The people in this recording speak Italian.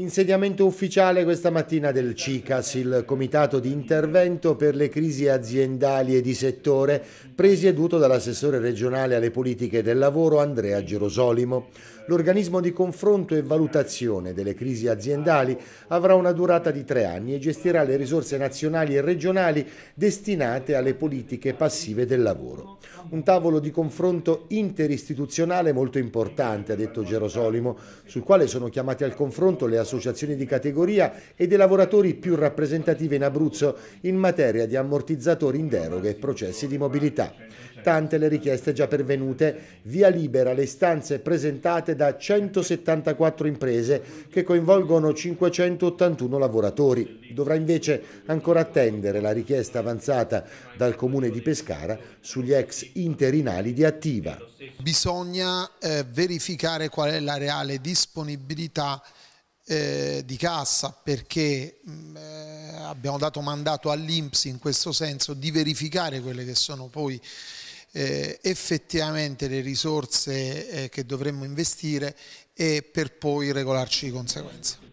Insediamento ufficiale questa mattina del CICAS, il Comitato di Intervento per le Crisi Aziendali e di Settore, presieduto dall'assessore regionale alle politiche del lavoro Andrea Gerosolimo. L'organismo di confronto e valutazione delle crisi aziendali avrà una durata di tre anni e gestirà le risorse nazionali e regionali destinate alle politiche passive del lavoro. Un tavolo di confronto interistituzionale molto importante, ha detto Gerosolimo, sul quale sono chiamate al confronto le associazioni associazioni di categoria e dei lavoratori più rappresentative in Abruzzo in materia di ammortizzatori in deroga e processi di mobilità. Tante le richieste già pervenute, via libera le stanze presentate da 174 imprese che coinvolgono 581 lavoratori. Dovrà invece ancora attendere la richiesta avanzata dal Comune di Pescara sugli ex interinali di Attiva. Bisogna eh, verificare qual è la reale disponibilità eh, di cassa perché mh, mm, eh, abbiamo dato mandato all'Inps in questo senso di verificare quelle che sono poi eh, effettivamente le risorse eh, che dovremmo investire e per poi regolarci di conseguenza.